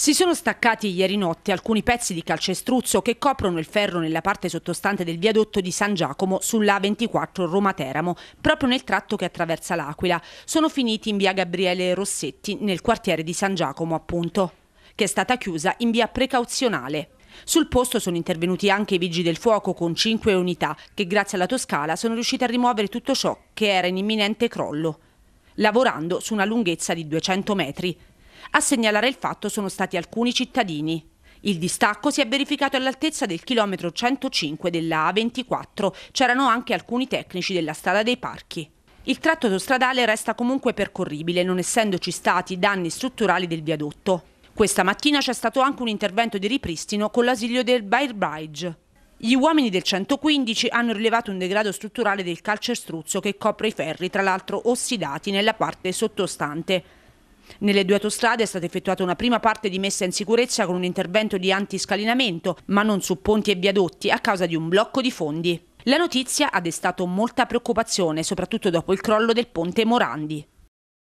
Si sono staccati ieri notte alcuni pezzi di calcestruzzo che coprono il ferro nella parte sottostante del viadotto di San Giacomo sulla A24 Roma-Teramo, proprio nel tratto che attraversa l'Aquila. Sono finiti in via Gabriele Rossetti, nel quartiere di San Giacomo appunto, che è stata chiusa in via precauzionale. Sul posto sono intervenuti anche i vigili del fuoco con cinque unità che grazie alla Toscala sono riusciti a rimuovere tutto ciò che era in imminente crollo, lavorando su una lunghezza di 200 metri. A segnalare il fatto sono stati alcuni cittadini. Il distacco si è verificato all'altezza del chilometro 105 della A24. C'erano anche alcuni tecnici della strada dei parchi. Il tratto autostradale resta comunque percorribile, non essendoci stati danni strutturali del viadotto. Questa mattina c'è stato anche un intervento di ripristino con l'ausilio del Bair Gli uomini del 115 hanno rilevato un degrado strutturale del calcestruzzo che copre i ferri, tra l'altro ossidati nella parte sottostante. Nelle due autostrade è stata effettuata una prima parte di messa in sicurezza con un intervento di antiscalinamento, ma non su ponti e viadotti a causa di un blocco di fondi. La notizia ha destato molta preoccupazione, soprattutto dopo il crollo del ponte Morandi.